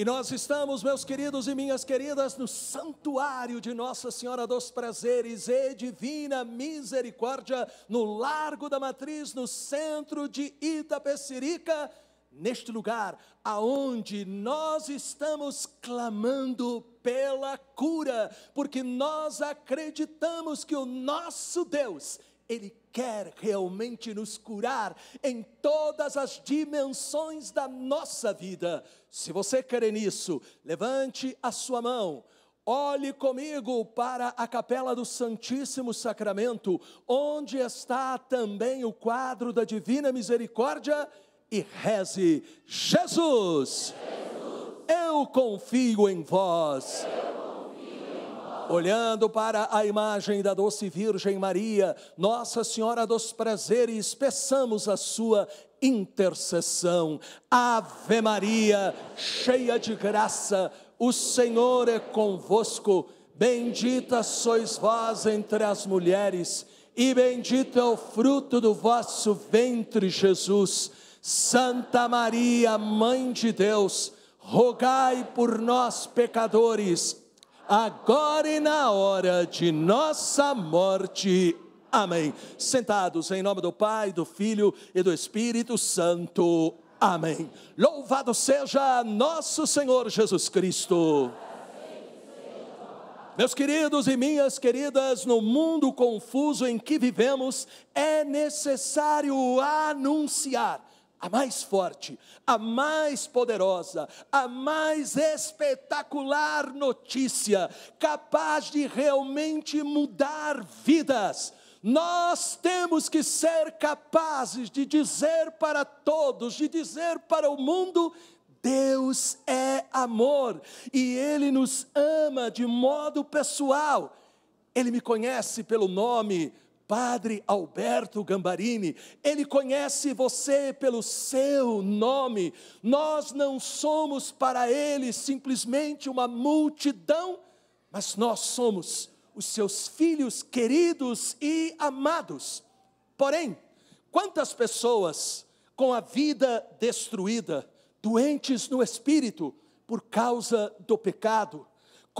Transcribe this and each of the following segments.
E nós estamos, meus queridos e minhas queridas, no santuário de Nossa Senhora dos Prazeres e Divina Misericórdia, no Largo da Matriz, no centro de Itapecerica, neste lugar aonde nós estamos clamando pela cura, porque nós acreditamos que o nosso Deus ele quer realmente nos curar em todas as dimensões da nossa vida. Se você crê nisso, levante a sua mão. Olhe comigo para a capela do Santíssimo Sacramento, onde está também o quadro da Divina Misericórdia, e reze: Jesus, Jesus. eu confio em vós. Eu olhando para a imagem da doce Virgem Maria, Nossa Senhora dos Prazeres, peçamos a sua intercessão. Ave Maria, cheia de graça, o Senhor é convosco. Bendita sois vós entre as mulheres, e bendito é o fruto do vosso ventre, Jesus. Santa Maria, Mãe de Deus, rogai por nós, pecadores agora e na hora de nossa morte. Amém. Sentados em nome do Pai, do Filho e do Espírito Santo. Amém. Louvado seja nosso Senhor Jesus Cristo. Meus queridos e minhas queridas, no mundo confuso em que vivemos, é necessário anunciar a mais forte, a mais poderosa, a mais espetacular notícia, capaz de realmente mudar vidas. Nós temos que ser capazes de dizer para todos, de dizer para o mundo: Deus é amor e Ele nos ama de modo pessoal. Ele me conhece pelo nome, Padre Alberto Gambarini, ele conhece você pelo seu nome. Nós não somos para ele simplesmente uma multidão, mas nós somos os seus filhos queridos e amados. Porém, quantas pessoas com a vida destruída, doentes no espírito por causa do pecado,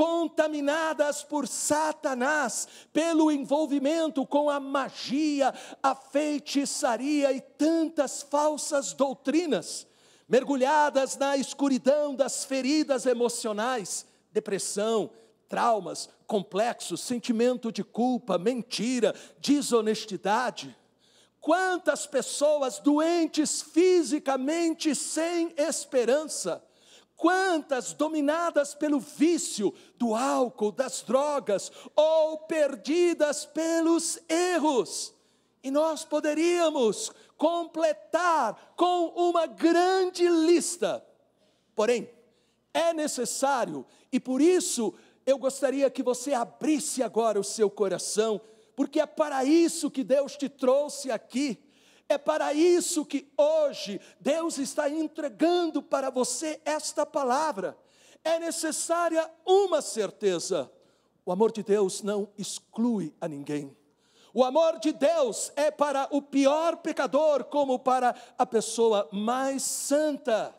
contaminadas por Satanás, pelo envolvimento com a magia, a feitiçaria e tantas falsas doutrinas, mergulhadas na escuridão das feridas emocionais, depressão, traumas, complexos, sentimento de culpa, mentira, desonestidade. Quantas pessoas doentes fisicamente sem esperança, Quantas dominadas pelo vício do álcool, das drogas, ou perdidas pelos erros. E nós poderíamos completar com uma grande lista. Porém, é necessário, e por isso eu gostaria que você abrisse agora o seu coração, porque é para isso que Deus te trouxe aqui é para isso que hoje Deus está entregando para você esta palavra. É necessária uma certeza: o amor de Deus não exclui a ninguém. O amor de Deus é para o pior pecador, como para a pessoa mais santa.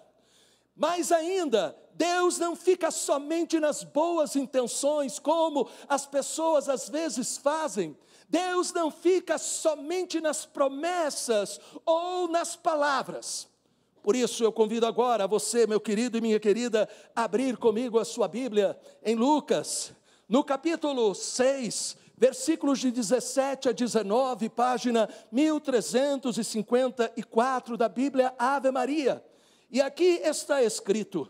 Mais ainda, Deus não fica somente nas boas intenções, como as pessoas às vezes fazem. Deus não fica somente nas promessas ou nas palavras. Por isso eu convido agora você, meu querido e minha querida, a abrir comigo a sua Bíblia em Lucas, no capítulo 6, versículos de 17 a 19, página 1354 da Bíblia Ave Maria. E aqui está escrito: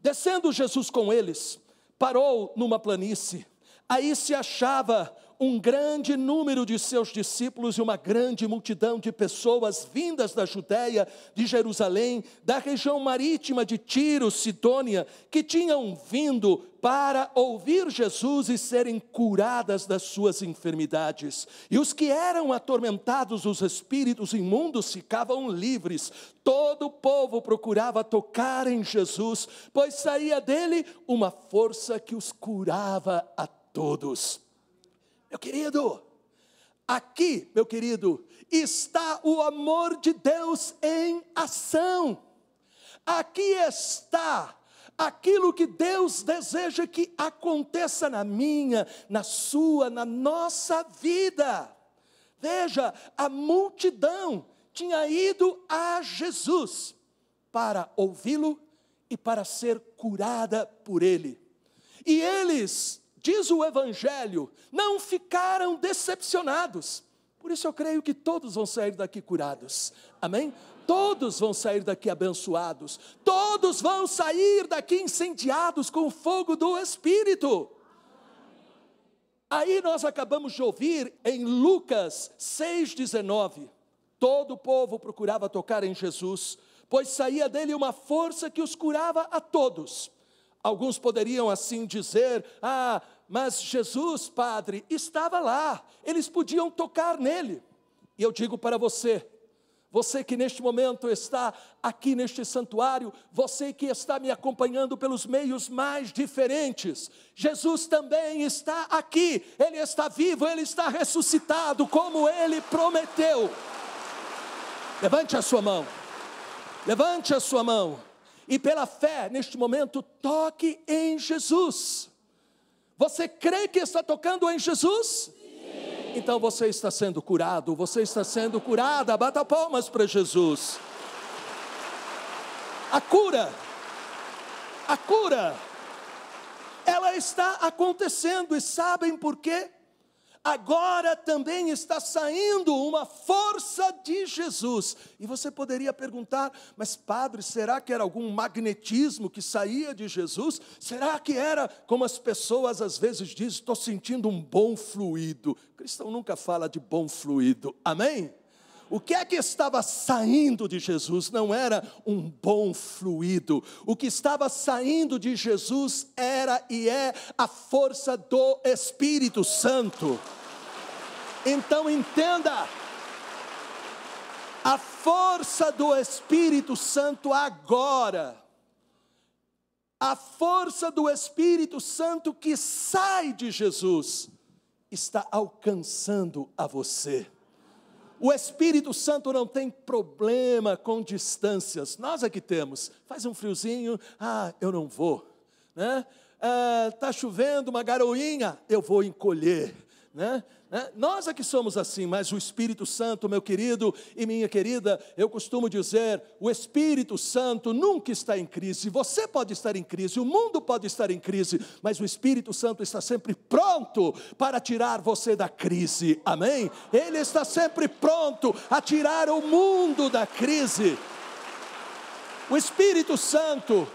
Descendo Jesus com eles, parou numa planície. Aí se achava um grande número de seus discípulos e uma grande multidão de pessoas vindas da Judéia, de Jerusalém, da região marítima de Tiro, Sidônia, que tinham vindo para ouvir Jesus e serem curadas das suas enfermidades. E os que eram atormentados, os espíritos imundos, ficavam livres. Todo o povo procurava tocar em Jesus, pois saía dele uma força que os curava a todos. Meu querido, aqui, meu querido, está o amor de Deus em ação. Aqui está aquilo que Deus deseja que aconteça na minha, na sua, na nossa vida. Veja, a multidão tinha ido a Jesus para ouvi-lo e para ser curada por ele. E eles diz o Evangelho, não ficaram decepcionados. Por isso eu creio que todos vão sair daqui curados. Amém? Todos vão sair daqui abençoados. Todos vão sair daqui incendiados com o fogo do Espírito. Aí nós acabamos de ouvir em Lucas 6,19: todo o povo procurava tocar em Jesus, pois saía dele uma força que os curava a todos. Alguns poderiam assim dizer: ah, mas Jesus, Padre, estava lá, eles podiam tocar nele. E eu digo para você, você que neste momento está aqui neste santuário, você que está me acompanhando pelos meios mais diferentes, Jesus também está aqui, Ele está vivo, Ele está ressuscitado, como Ele prometeu. Levante a sua mão, levante a sua mão, e pela fé, neste momento, toque em Jesus. Você crê que está tocando em Jesus? Sim. Então você está sendo curado, você está sendo curada. Bata palmas para Jesus. A cura, a cura, ela está acontecendo e sabem por quê? agora também está saindo uma força de Jesus. E você poderia perguntar, mas padre, será que era algum magnetismo que saía de Jesus? Será que era, como as pessoas às vezes dizem, estou sentindo um bom fluido? O cristão nunca fala de bom fluido, amém? O que é que estava saindo de Jesus não era um bom fluido. O que estava saindo de Jesus era e é a força do Espírito Santo. Então entenda, a força do Espírito Santo agora, a força do Espírito Santo que sai de Jesus, está alcançando a você. O Espírito Santo não tem problema com distâncias. Nós aqui é temos. Faz um friozinho, ah, eu não vou. Né? Está ah, tá chovendo uma garoinha, eu vou encolher. Né? Nós é que somos assim, mas o Espírito Santo, meu querido e minha querida, eu costumo dizer: o Espírito Santo nunca está em crise. Você pode estar em crise, o mundo pode estar em crise, mas o Espírito Santo está sempre pronto para tirar você da crise. Amém? Ele está sempre pronto a tirar o mundo da crise. O Espírito Santo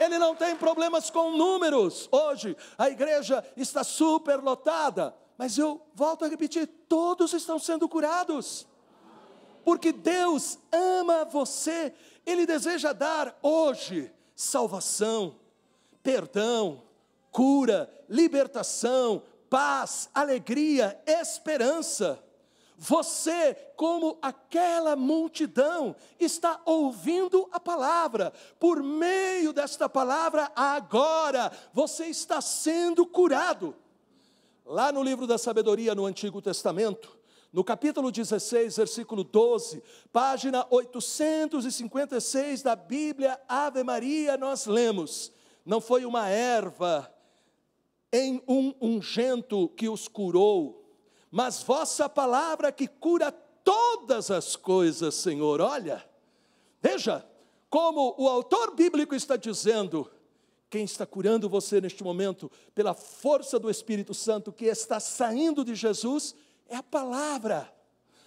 ele não tem problemas com números. Hoje a igreja está superlotada. Mas eu volto a repetir: todos estão sendo curados. Porque Deus ama você, Ele deseja dar hoje salvação, perdão, cura, libertação, paz, alegria, esperança. Você, como aquela multidão, está ouvindo a palavra. Por meio desta palavra, agora você está sendo curado lá no livro da sabedoria no Antigo Testamento, no capítulo 16, versículo 12, página 856 da Bíblia Ave Maria, nós lemos: Não foi uma erva em um ungento que os curou, mas vossa palavra que cura todas as coisas, Senhor. Olha, veja como o autor bíblico está dizendo quem está curando você neste momento, pela força do Espírito Santo que está saindo de Jesus, é a palavra.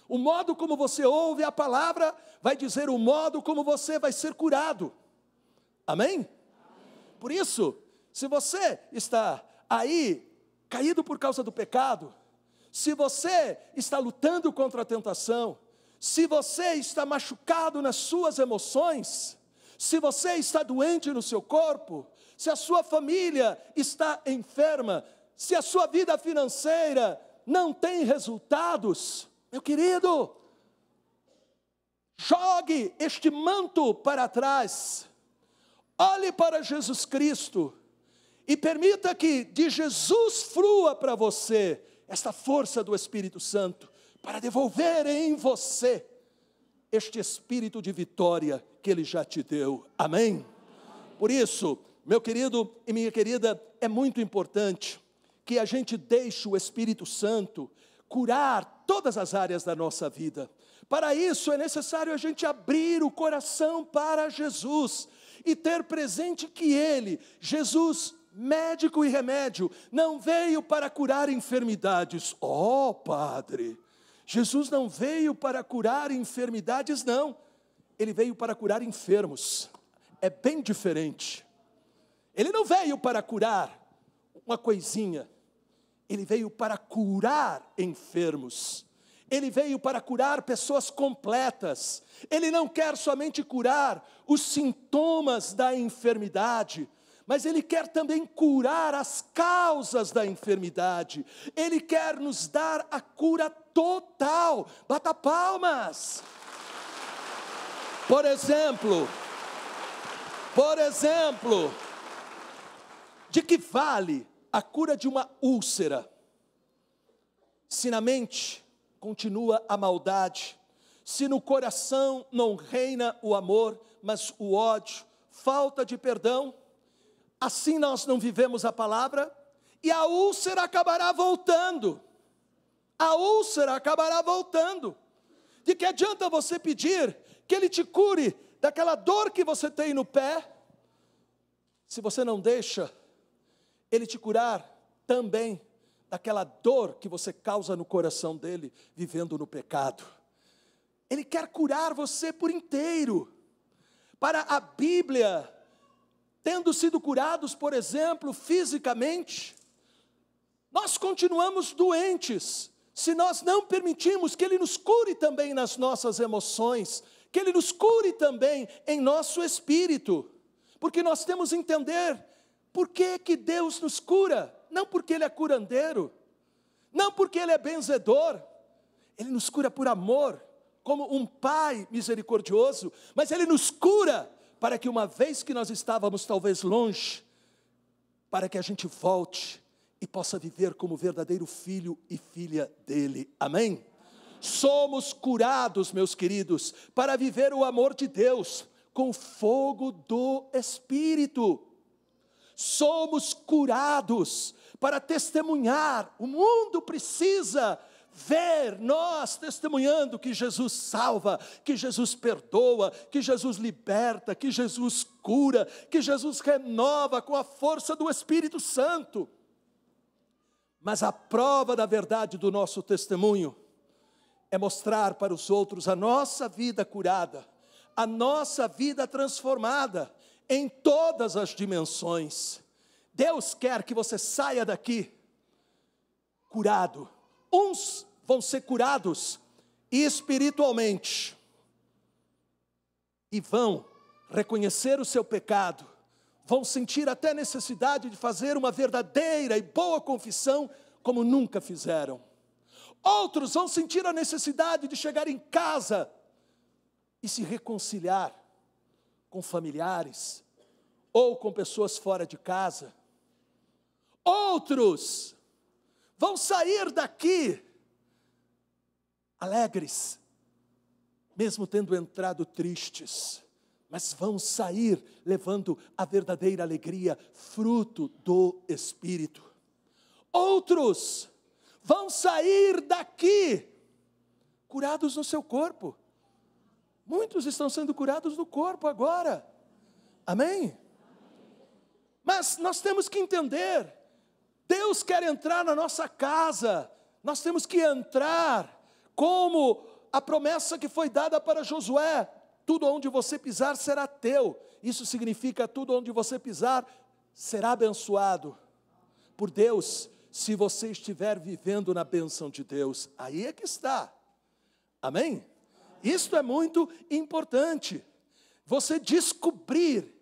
O modo como você ouve a palavra vai dizer o modo como você vai ser curado. Amém? Por isso, se você está aí caído por causa do pecado, se você está lutando contra a tentação, se você está machucado nas suas emoções, se você está doente no seu corpo, se a sua família está enferma, se a sua vida financeira não tem resultados, meu querido, jogue este manto para trás, olhe para Jesus Cristo e permita que de Jesus frua para você esta força do Espírito Santo, para devolver em você este espírito de vitória que ele já te deu. Amém? Por isso, meu querido e minha querida, é muito importante que a gente deixe o Espírito Santo curar todas as áreas da nossa vida. Para isso é necessário a gente abrir o coração para Jesus e ter presente que Ele, Jesus, médico e remédio, não veio para curar enfermidades. Oh, Padre, Jesus não veio para curar enfermidades, não. Ele veio para curar enfermos. É bem diferente. Ele não veio para curar uma coisinha, ele veio para curar enfermos. Ele veio para curar pessoas completas. Ele não quer somente curar os sintomas da enfermidade, mas Ele quer também curar as causas da enfermidade. Ele quer nos dar a cura total. Bata palmas! Por exemplo, por exemplo, de que vale a cura de uma úlcera? Se na mente continua a maldade, se no coração não reina o amor, mas o ódio, falta de perdão, assim nós não vivemos a palavra, e a úlcera acabará voltando. A úlcera acabará voltando. De que adianta você pedir que ele te cure daquela dor que você tem no pé, se você não deixa ele te curar também daquela dor que você causa no coração dele, vivendo no pecado. Ele quer curar você por inteiro. Para a Bíblia, tendo sido curados, por exemplo, fisicamente, nós continuamos doentes se nós não permitimos que Ele nos cure também nas nossas emoções, que Ele nos cure também em nosso espírito, porque nós temos que entender por que, que Deus nos cura? Não porque Ele é curandeiro, não porque Ele é benzedor, Ele nos cura por amor, como um Pai misericordioso, mas Ele nos cura para que, uma vez que nós estávamos talvez longe, para que a gente volte e possa viver como verdadeiro filho e filha dele. Amém? Somos curados, meus queridos, para viver o amor de Deus com fogo do Espírito somos curados para testemunhar. O mundo precisa ver nós testemunhando que Jesus salva, que Jesus perdoa, que Jesus liberta, que Jesus cura, que Jesus renova com a força do Espírito Santo. Mas a prova da verdade do nosso testemunho é mostrar para os outros a nossa vida curada, a nossa vida transformada em todas as dimensões. Deus quer que você saia daqui curado. Uns vão ser curados espiritualmente e vão reconhecer o seu pecado, vão sentir até necessidade de fazer uma verdadeira e boa confissão como nunca fizeram. Outros vão sentir a necessidade de chegar em casa e se reconciliar com familiares, ou com pessoas fora de casa. Outros vão sair daqui alegres, mesmo tendo entrado tristes, mas vão sair levando a verdadeira alegria, fruto do Espírito. Outros vão sair daqui curados no seu corpo Muitos estão sendo curados do corpo agora. Amém? Mas nós temos que entender: Deus quer entrar na nossa casa, nós temos que entrar, como a promessa que foi dada para Josué: tudo onde você pisar será teu. Isso significa: tudo onde você pisar será abençoado por Deus, se você estiver vivendo na bênção de Deus. Aí é que está. Amém? Isto é muito importante. Você descobrir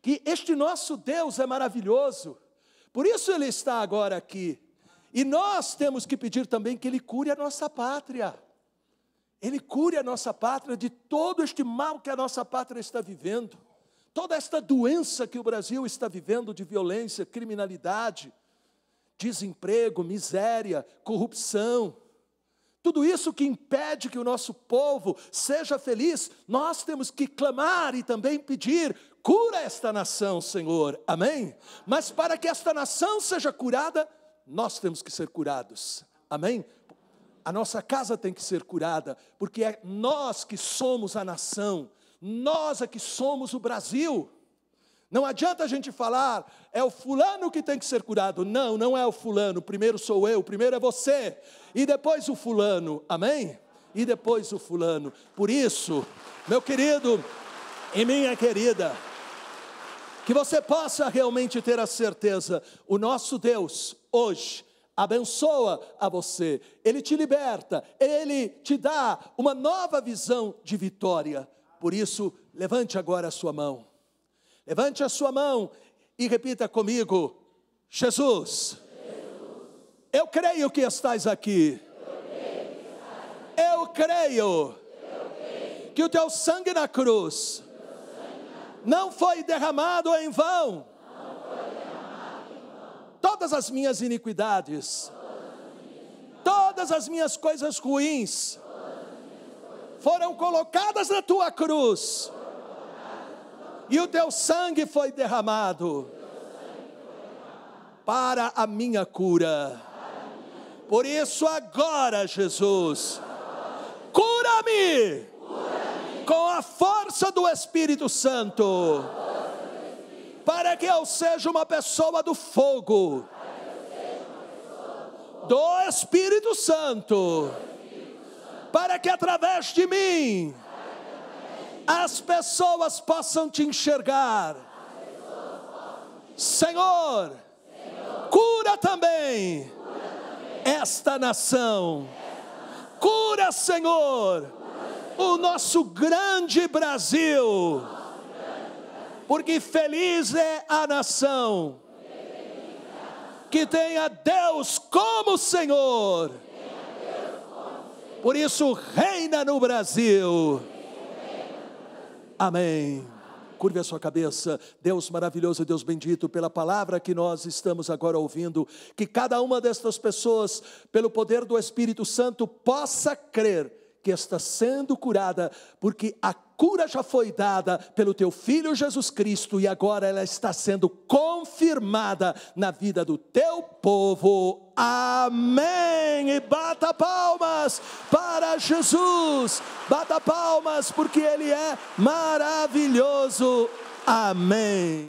que este nosso Deus é maravilhoso. Por isso ele está agora aqui. E nós temos que pedir também que ele cure a nossa pátria. Ele cure a nossa pátria de todo este mal que a nossa pátria está vivendo. Toda esta doença que o Brasil está vivendo de violência, criminalidade, desemprego, miséria, corrupção tudo isso que impede que o nosso povo seja feliz, nós temos que clamar e também pedir: cura esta nação, Senhor. Amém? Mas para que esta nação seja curada, nós temos que ser curados. Amém? A nossa casa tem que ser curada, porque é nós que somos a nação, nós é que somos o Brasil. Não adianta a gente falar, é o fulano que tem que ser curado. Não, não é o fulano. Primeiro sou eu, primeiro é você. E depois o fulano. Amém? E depois o fulano. Por isso, meu querido e minha querida, que você possa realmente ter a certeza, o nosso Deus hoje abençoa a você, ele te liberta, ele te dá uma nova visão de vitória. Por isso, levante agora a sua mão. Levante a sua mão e repita comigo: Jesus, eu creio que estás aqui. Eu creio que o teu sangue na cruz não foi derramado em vão. Todas as minhas iniquidades, todas as minhas coisas ruins foram colocadas na tua cruz e o teu sangue foi derramado para a minha cura. Por isso, agora, Jesus, cura-me com a força do Espírito Santo, para que eu seja uma pessoa do fogo, do Espírito Santo, para que através de mim as pessoas possam te enxergar. Senhor, cura também, esta, nação. Cura, Senhor, o nosso grande Brasil. Porque feliz é a nação que tem a Deus como Senhor. Por isso reina no Brasil. Amém. Curve a sua cabeça, Deus maravilhoso, Deus bendito, pela palavra que nós estamos agora ouvindo, que cada uma destas pessoas, pelo poder do Espírito Santo, possa crer que está sendo curada, porque a cura já foi dada pelo teu filho Jesus Cristo e agora ela está sendo confirmada na vida do teu povo. Amém! E bata palmas para Jesus, bata palmas porque ele é maravilhoso. Amém.